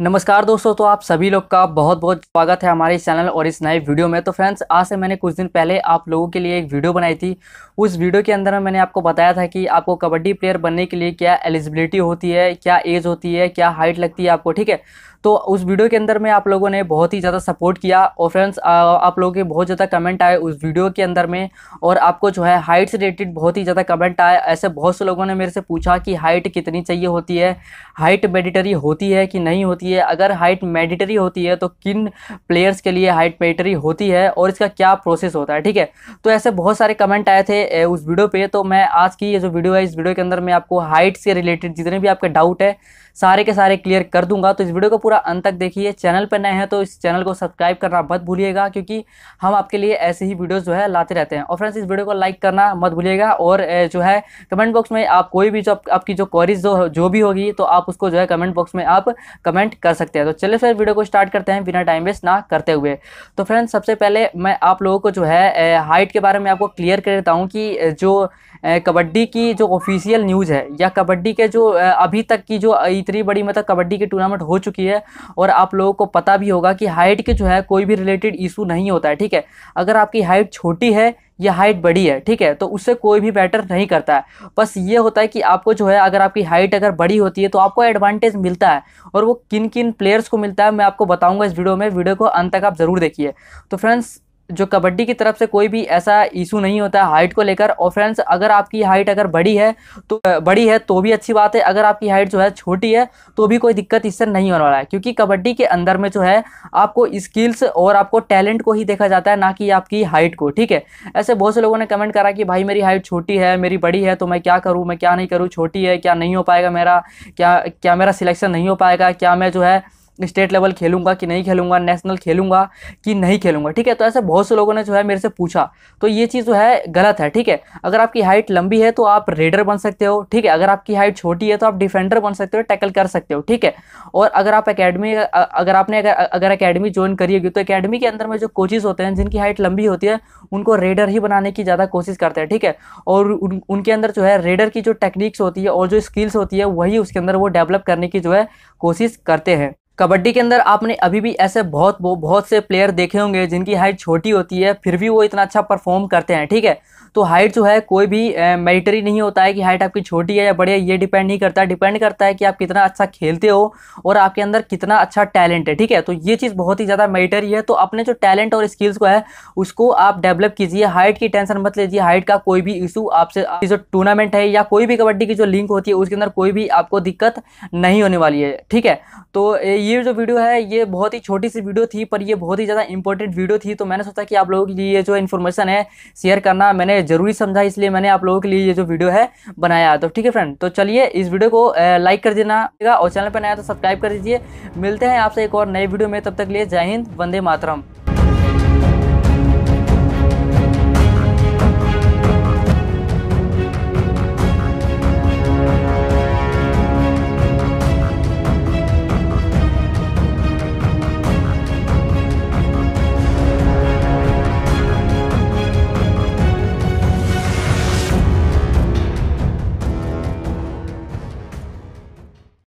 नमस्कार दोस्तों तो आप सभी लोग का बहुत बहुत स्वागत है हमारे चैनल और इस नए वीडियो में तो फ्रेंड्स आज से मैंने कुछ दिन पहले आप लोगों के लिए एक वीडियो बनाई थी उस वीडियो के अंदर में मैंने आपको बताया था कि आपको कबड्डी प्लेयर बनने के लिए क्या एलिजिबिलिटी होती है क्या एज होती है क्या हाइट लगती है आपको ठीक है तो उस वीडियो के अंदर में आप लोगों ने बहुत ही ज़्यादा सपोर्ट किया और फ्रेंड्स आप लोगों के बहुत ज़्यादा कमेंट आए उस वीडियो के अंदर में और आपको जो है हाइट से रिलेटेड बहुत ही ज़्यादा कमेंट आए ऐसे बहुत से लोगों ने मेरे से पूछा कि हाइट कितनी चाहिए होती है हाइट मेडिटरी होती है कि नहीं होती है अगर हाइट मेडिटरी होती है तो किन प्लेयर्स के लिए हाइट मेडिटरी होती है और इसका क्या प्रोसेस होता है ठीक है तो ऐसे बहुत सारे कमेंट आए थे उस वीडियो पर तो मैं आज की ये जो वीडियो है इस वीडियो के अंदर मैं आपको हाइट से रिलेटेड जितने भी आपके डाउट है सारे के सारे क्लियर कर दूंगा तो इस वीडियो को पूरा अंत तक देखिए चैनल पर नए हैं तो इस चैनल को सब्सक्राइब करना मत भूलिएगा क्योंकि हम आपके लिए ऐसे ही वीडियोज़ जो है लाते रहते हैं और फ्रेंड्स इस वीडियो को लाइक करना मत भूलिएगा और जो है कमेंट बॉक्स में आप कोई भी जो आपकी जो क्वारीज जो जो भी होगी तो आप उसको जो है कमेंट बॉक्स में आप कमेंट कर सकते हैं तो चलिए फिर वीडियो को स्टार्ट करते हैं बिना टाइम वेस्ट ना करते हुए तो फ्रेंड्स सबसे पहले मैं आप लोगों को जो है हाइट के बारे में आपको क्लियर कर देता हूँ कि जो कबड्डी की जो ऑफिशियल न्यूज़ है या कबड्डी के जो अभी तक की जो इतनी बड़ी मतलब कबड्डी की टूर्नामेंट हो चुकी है है और आप लोगों को पता भी होगा कि हाइट के जो है कोई भी रिलेटेड इशू नहीं होता है ठीक है अगर आपकी हाइट छोटी है या हाइट बड़ी है ठीक है तो उससे कोई भी मैटर नहीं करता है बस ये होता है कि आपको जो है अगर आपकी हाइट अगर बड़ी होती है तो आपको एडवांटेज मिलता है और वो किन किन प्लेयर्स को मिलता है मैं आपको बताऊंगा इस वीडियो में वीडियो को अंत तक आप ज़रूर देखिए तो फ्रेंड्स जो कबड्डी की तरफ से कोई भी ऐसा इशू नहीं होता है हाइट को लेकर और फ्रेंड्स अगर आपकी हाइट अगर बड़ी है तो बड़ी है तो भी अच्छी बात है अगर आपकी हाइट जो है छोटी है तो भी कोई दिक्कत इससे नहीं होने वाला है क्योंकि कबड्डी के अंदर में जो है आपको स्किल्स और आपको टैलेंट को ही देखा जाता है ना कि आपकी हाइट को ठीक है ऐसे बहुत से लोगों ने कमेंट करा कि भाई मेरी हाइट छोटी है मेरी बड़ी है तो मैं क्या करूँ मैं क्या नहीं करूँ छोटी है क्या नहीं हो पाएगा मेरा क्या क्या मेरा सिलेक्शन नहीं हो पाएगा क्या मैं जो है स्टेट लेवल खेलूंगा कि नहीं खेलूंगा नेशनल खेलूंगा कि नहीं खेलूंगा ठीक है तो ऐसे बहुत से लोगों ने जो है मेरे से पूछा तो ये चीज़ जो है गलत है ठीक है अगर आपकी हाइट लंबी है तो आप रेडर बन सकते हो ठीक है अगर आपकी हाइट छोटी है तो आप डिफेंडर बन सकते हो टैकल कर सकते हो ठीक है और अगर आप अकेडमी अगर आपने अगर अगर अकेडमी ज्वाइन करी होगी तो अकेडमी के अंदर में जो कोचिज़ होते हैं जिनकी हाइट लंबी होती है उनको रेडर ही बनाने की ज़्यादा कोशिश करते हैं ठीक है और उनके अंदर जो है रेडर की जो टेक्निक्स होती है और जो स्किल्स होती है वही उसके अंदर वो डेवलप करने की जो है कोशिश करते हैं कबड्डी के अंदर आपने अभी भी ऐसे बहुत बहुत से प्लेयर देखे होंगे जिनकी हाइट छोटी होती है फिर भी वो इतना अच्छा परफॉर्म करते हैं ठीक है तो हाइट जो है कोई भी मेरिटरी नहीं होता है कि हाइट आपकी छोटी है या बड़ी है ये डिपेंड नहीं करता डिपेंड करता है कि आप कितना अच्छा खेलते हो और आपके अंदर कितना अच्छा टैलेंट है ठीक है तो ये चीज़ बहुत ही ज़्यादा मेरिटरी है तो अपने जो टैलेंट और स्किल्स को है उसको आप डेवलप कीजिए हाइट की टेंशन मत लीजिए हाइट का कोई भी इशू आपसे जो टूर्नामेंट है या कोई भी कबड्डी की जो लिंक होती है उसके अंदर कोई भी आपको दिक्कत नहीं होने वाली है ठीक है तो ये ये जो वीडियो है ये बहुत ही छोटी सी वीडियो थी पर ये बहुत ही ज़्यादा इंपॉर्टेंट वीडियो थी तो मैंने सोचा कि आप लोगों के लिए ये जो इन्फॉर्मेशन है शेयर करना मैंने ज़रूरी समझा इसलिए मैंने आप लोगों के लिए ये जो वीडियो है बनाया तो ठीक है फ्रेंड तो चलिए इस वीडियो को लाइक कर देना और चैनल पर नया तो सब्सक्राइब कर दीजिए मिलते हैं आपसे एक और नए वीडियो में तब तक लिए जय हिंद वंदे मातरम